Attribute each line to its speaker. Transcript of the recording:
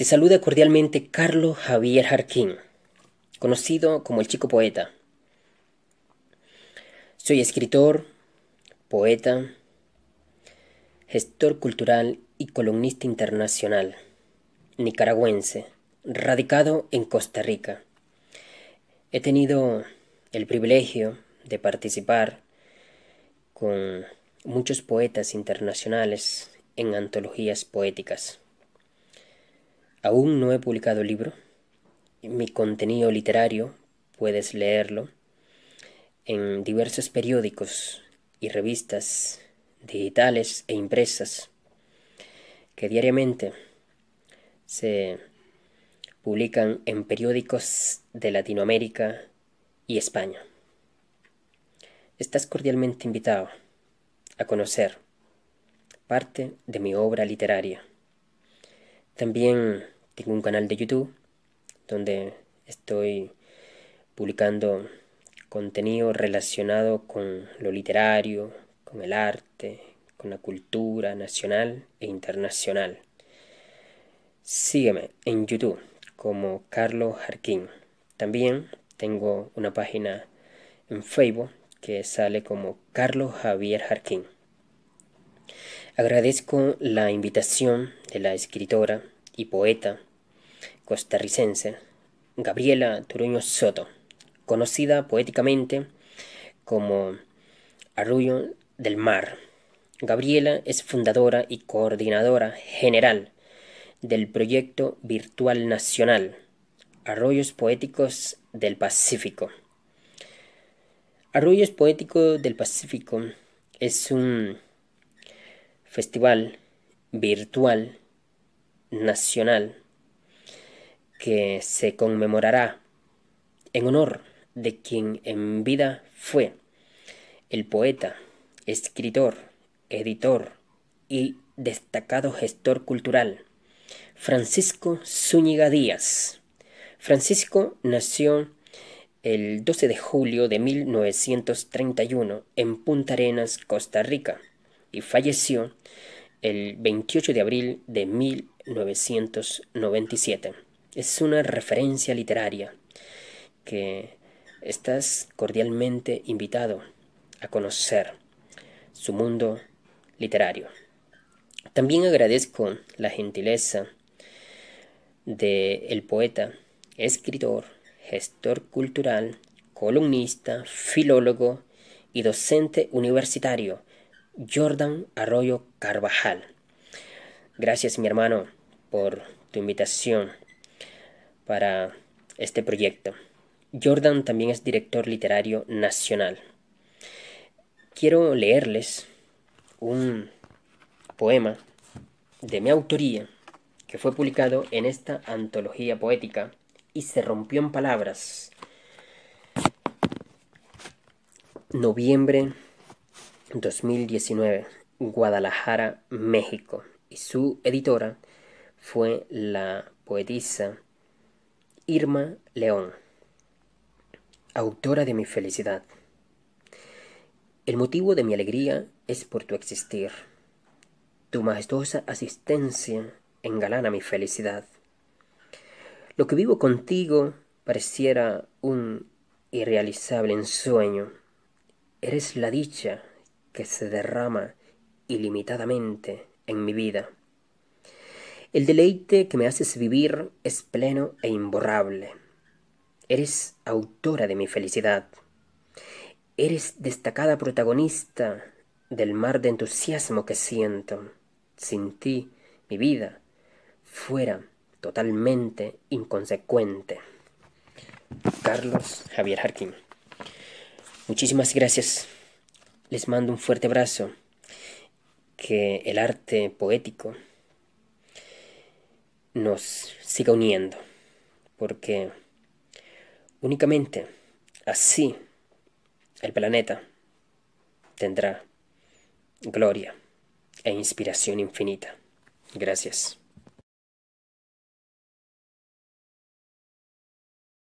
Speaker 1: Te saluda cordialmente Carlos Javier Jarquín, conocido como el chico poeta. Soy escritor, poeta, gestor cultural y columnista internacional, nicaragüense, radicado en Costa Rica. He tenido el privilegio de participar con muchos poetas internacionales en antologías poéticas. Aún no he publicado el libro. Mi contenido literario puedes leerlo en diversos periódicos y revistas digitales e impresas que diariamente se publican en periódicos de Latinoamérica y España. Estás cordialmente invitado a conocer parte de mi obra literaria. También tengo un canal de YouTube donde estoy publicando contenido relacionado con lo literario, con el arte, con la cultura nacional e internacional. Sígueme en YouTube como Carlos Jarquín. También tengo una página en Facebook que sale como Carlos Javier Jarquín. Agradezco la invitación de la escritora y poeta costarricense Gabriela Turuño Soto, conocida poéticamente como Arrullo del Mar. Gabriela es fundadora y coordinadora general del proyecto virtual nacional Arroyos Poéticos del Pacífico. Arroyos Poéticos del Pacífico es un festival virtual nacional que se conmemorará en honor de quien en vida fue el poeta, escritor, editor y destacado gestor cultural, Francisco Zúñiga Díaz. Francisco nació el 12 de julio de 1931 en Punta Arenas, Costa Rica y falleció el 28 de abril de 1997. Es una referencia literaria que estás cordialmente invitado a conocer su mundo literario. También agradezco la gentileza del el poeta, escritor, gestor cultural, columnista, filólogo y docente universitario Jordan Arroyo Carvajal. Gracias mi hermano por tu invitación para este proyecto. Jordan también es director literario nacional. Quiero leerles un poema de mi autoría que fue publicado en esta antología poética y se rompió en palabras. Noviembre 2019, Guadalajara, México, y su editora fue la poetisa Irma León, autora de Mi felicidad. El motivo de mi alegría es por tu existir. Tu majestuosa asistencia engalana mi felicidad. Lo que vivo contigo pareciera un irrealizable ensueño. Eres la dicha que se derrama ilimitadamente en mi vida. El deleite que me haces vivir es pleno e imborrable. Eres autora de mi felicidad. Eres destacada protagonista del mar de entusiasmo que siento. Sin ti, mi vida fuera totalmente inconsecuente. Carlos Javier Harkin. Muchísimas gracias. Les mando un fuerte abrazo. Que el arte poético nos siga uniendo, porque únicamente así el planeta tendrá gloria e inspiración infinita. Gracias.